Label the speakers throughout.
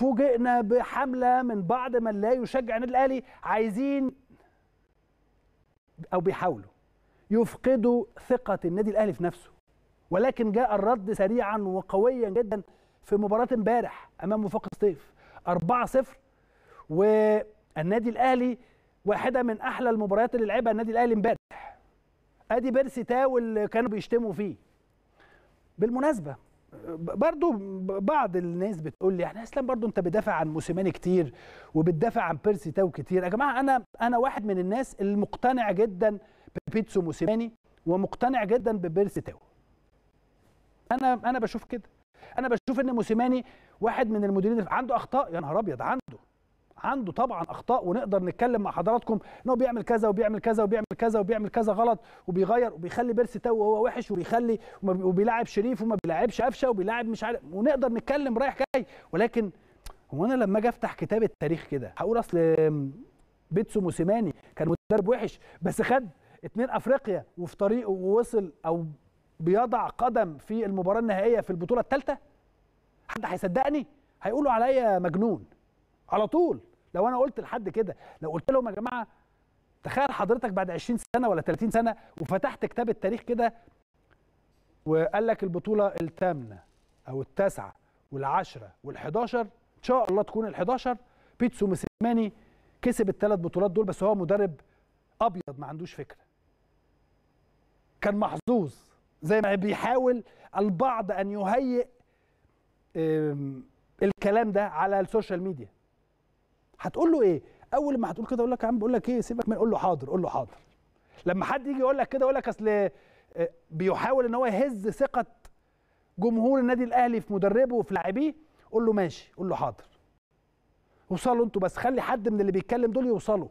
Speaker 1: فوجئنا بحمله من بعض من لا يشجع النادي الاهلي عايزين او بيحاولوا يفقدوا ثقه النادي الاهلي في نفسه ولكن جاء الرد سريعا وقويا جدا في مباراه امبارح امام وفاق الصيف 4-0 والنادي الاهلي واحده من احلى المباريات اللي لعبها النادي الاهلي امبارح ادي بيرسي تاو اللي كانوا بيشتموا فيه بالمناسبه برضو بعض الناس بتقول لي احنا اسلام برضو انت بتدافع عن موسيماني كتير وبتدافع عن بيرسي تاو كتير يا جماعه انا انا واحد من الناس المقتنع جدا ببيتسو موسيماني ومقتنع جدا ببيرسي تاو انا انا بشوف كده انا بشوف ان موسيماني واحد من المديرين عنده اخطاء يا نهار ابيض عنده عنده طبعا اخطاء ونقدر نتكلم مع حضراتكم ان هو بيعمل كذا وبيعمل كذا وبيعمل كذا وبيعمل كذا غلط وبيغير وبيخلي بيرسي تو وهو وحش وبيخلي وبيلاعب شريف وما بيلاعبش قفشه وبيلاعب مش عارف ونقدر نتكلم رايح جاي ولكن هو انا لما اجي افتح كتاب التاريخ كده هقول اصل بيتسو موسيماني كان مدرب وحش بس خد اتنين افريقيا وفي طريقه ووصل او بيضع قدم في المباراه النهائيه في البطوله الثالثه حد هيصدقني هيقولوا عليا مجنون على طول لو انا قلت لحد كده لو قلت لهم يا جماعه تخيل حضرتك بعد 20 سنه ولا 30 سنه وفتحت كتاب التاريخ كده وقال لك البطوله الثامنه او التاسعه والعشره وال11 ان شاء الله تكون ال11 بيتسو مسلماني كسب الثلاث بطولات دول بس هو مدرب ابيض ما عندوش فكره كان محظوظ زي ما بيحاول البعض ان يهيئ الكلام ده على السوشيال ميديا هتقول له ايه اول ما هتقول كده اقول لك يا عم بقول لك ايه سيبك من قول له حاضر قول له حاضر لما حد يجي يقول لك كده يقول لك اصل آه، بيحاول ان هو يهز ثقه جمهور النادي الاهلي في مدربه وفي لاعبيه قول له ماشي قول له حاضر وصلوا انتوا بس خلي حد من اللي بيتكلم دول يوصلوا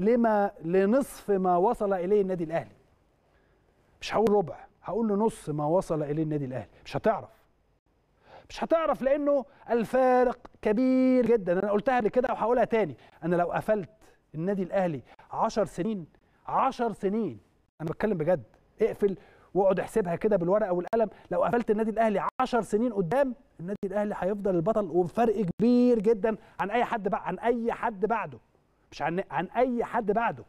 Speaker 1: لما لنصف ما وصل اليه النادي الاهلي مش هقول ربع هقول له نص ما وصل اليه النادي الاهلي مش هتعرف مش هتعرف لانه الفارق كبير جدا انا قلتها قبل كده وهقولها تاني انا لو قفلت النادي الاهلي 10 سنين 10 سنين انا بتكلم بجد اقفل واقعد احسبها كده بالورقه والقلم لو قفلت النادي الاهلي 10 سنين قدام النادي الاهلي هيفضل البطل وفرق كبير جدا عن اي حد بقى عن اي حد بعده مش عن عن اي حد بعده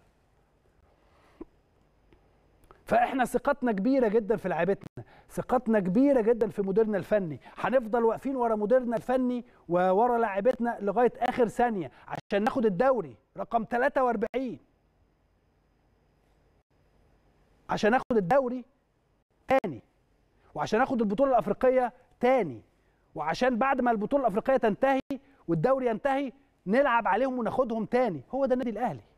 Speaker 1: فاحنا ثقتنا كبيره جدا في لعيبتنا ثقتنا كبيره جدا في مديرنا الفني هنفضل واقفين ورا مديرنا الفني وورا لاعبتنا لغايه اخر ثانيه عشان ناخد الدوري رقم 43 عشان ناخد الدوري تاني وعشان ناخد البطوله الافريقيه تاني وعشان بعد ما البطوله الافريقيه تنتهي والدوري ينتهي نلعب عليهم وناخدهم تاني هو ده النادي الاهلي